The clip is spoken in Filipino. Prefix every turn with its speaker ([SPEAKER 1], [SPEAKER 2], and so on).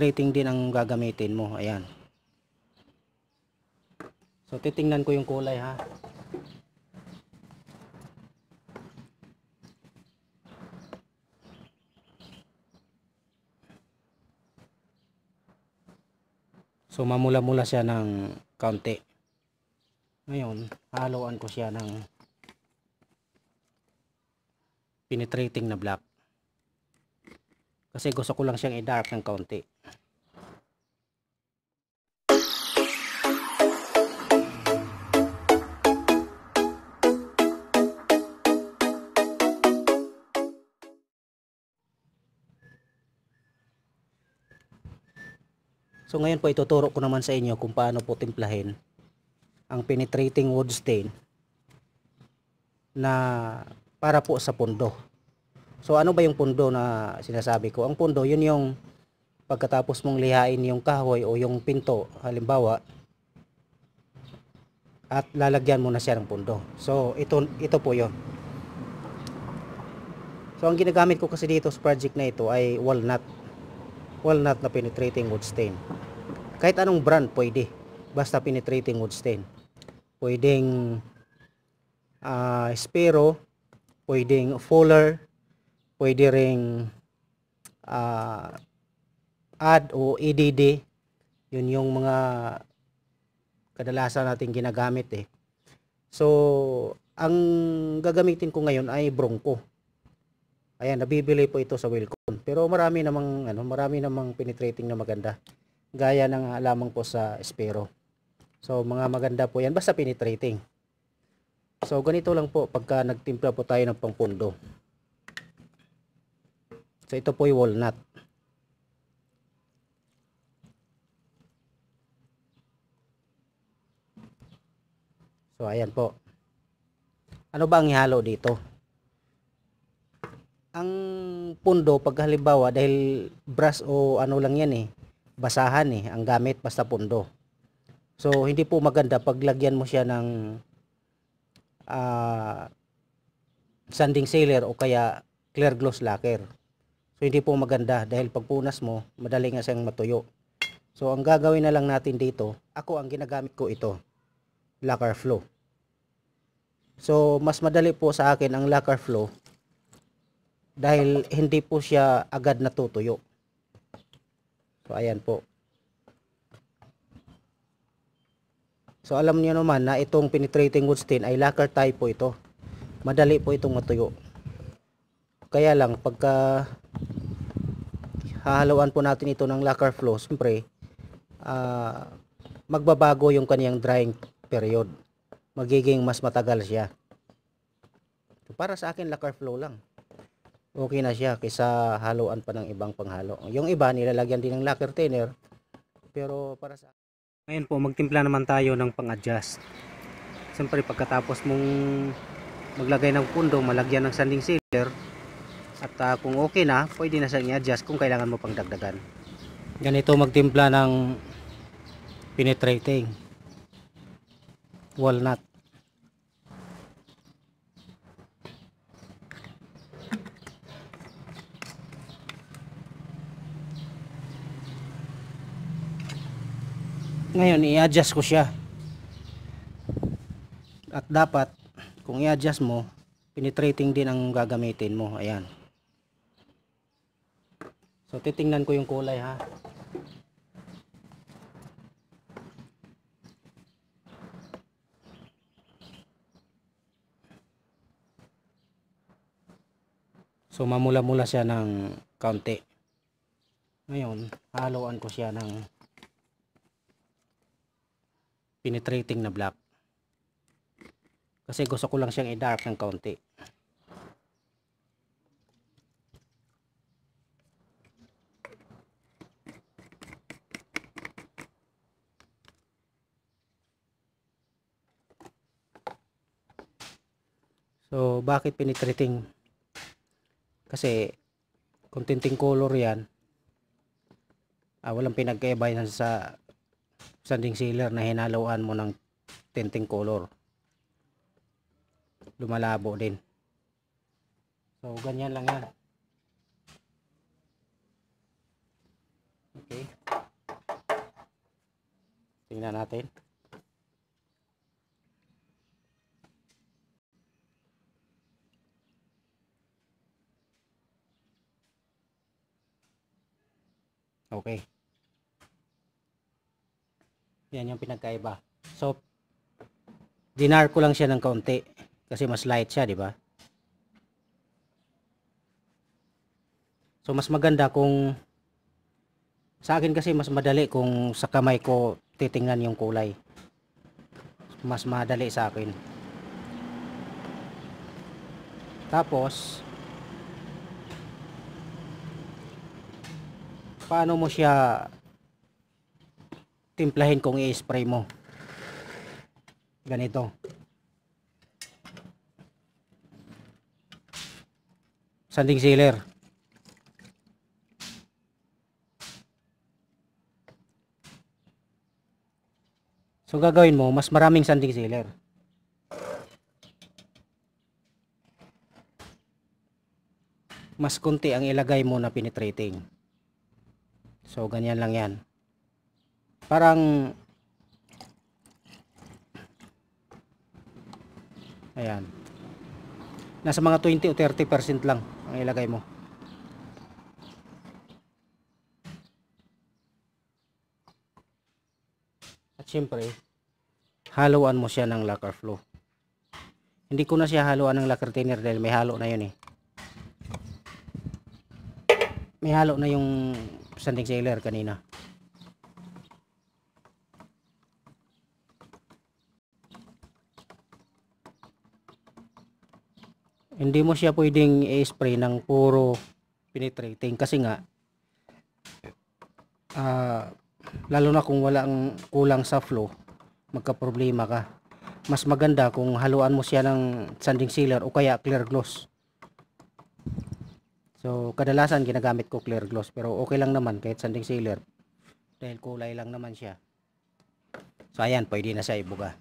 [SPEAKER 1] rating din ang gagamitin mo. Ayan. So, titingnan ko yung kulay ha. So, mamula-mula siya ng kaunti. Ngayon, haluan ko siya ng penetrating na black. Kasi gusto ko lang siyang i-dark ng kaunti. So ngayon po ituturo ko naman sa inyo kung paano po timplahin ang penetrating wood stain na para po sa pundo. So ano ba yung pundo na sinasabi ko? Ang pundo yun yung pagkatapos mong lihain yung kahoy o yung pinto halimbawa at lalagyan mo na siya ng pundo. So ito, ito po yon. So ang ginagamit ko kasi dito sa project na ito ay walnut walnut na penetrating wood stain. Kahit anong brand pwede, basta penetrating wood stain. Pwedeng uh, Spero, pwedeng Fuller, pwede ring uh, ah, AD o EDD yun yung mga kadalasan natin ginagamit eh so ang gagamitin ko ngayon ay bronco Ayan, nabibili po ito sa Wilcon. Pero marami namang ano, marami namang penetrating na maganda. Gaya ng ah, lamang po sa Espero. So mga maganda po 'yan basta penetrating. So ganito lang po pagka nagtimpla po tayo ng pangpundo. So ito po yung walnut. So ayan po. Ano ba ang ihalo dito? ang pundo pag halimbawa dahil brass o ano lang yan eh basahan eh ang gamit basta pundo so hindi po maganda pag lagyan mo siya ng uh, sanding sealer o kaya clear gloss lacquer so hindi po maganda dahil pag punas mo madali nga siyang matuyo so ang gagawin na lang natin dito ako ang ginagamit ko ito lacquer flow so mas madali po sa akin ang lacquer flow dahil hindi po siya agad natutuyo. So ayan po. So alam niyo naman na itong penetrating wood stain ay lacquer type po ito. Madali po itong matuyo. Kaya lang pagka hahaluan po natin ito ng lacquer flow, siyempre uh, magbabago yung kaniyang drying period. Magiging mas matagal siya. para sa akin lacquer flow lang okay na siya kaysa haluan pa ng ibang panghalo. Yung iba nilalagyan din ng lacquer thinner pero para sa ngayon po magtimpla naman tayo ng pang-adjust. Siyempre pagkatapos mong maglagay ng pundo, malagyan ng sanding sealer at uh, kung okay na, pwede na siyang i-adjust kung kailangan mo pang dagdagan. Ganito magtimpla ng penetrating walnut. ngayon i-adjust ko siya at dapat kung i-adjust mo penetrating din ang gagamitin mo ayan so titingnan ko yung kulay ha So mamula-mula siya ng kaunti. Ngayon, haluan ko siya ng penetrating na black. Kasi gusto ko lang siyang i-dark ng kaunti. So, bakit penetrating? Kasi, kontinting color yan. Ah, walang pinagkaibayan sa sanding sealer na hinalawan mo ng tinting color lumalabo din so ganyan lang yan okay tingnan natin okay yan yung pinagkaiba. So, dinar ko lang siya ng kaunti. Kasi mas light siya, di ba? So, mas maganda kung sa akin kasi mas madali kung sa kamay ko titingnan yung kulay. Mas madali sa akin. Tapos, paano mo siya timplahin kung i-spray mo ganito sanding sealer so gagawin mo mas maraming sanding sealer mas kunti ang ilagay mo na penetrating so ganyan lang yan parang ayan nasa mga 20 o 30% lang ang ilagay mo at syempre haluan mo siya ng lacquer flow hindi ko na siya haluan ng lacquer thinner dahil may halo na yun eh may halo na yung sanding sealer kanina hindi mo siya pwedeng i-spray ng puro penetrating kasi nga uh, lalo na kung walang kulang sa flow magka-problema ka mas maganda kung haluan mo siya ng sanding sealer o kaya clear gloss so kadalasan ginagamit ko clear gloss pero okay lang naman kahit sanding sealer dahil kulay lang naman siya so ayan pwede na siya ibuga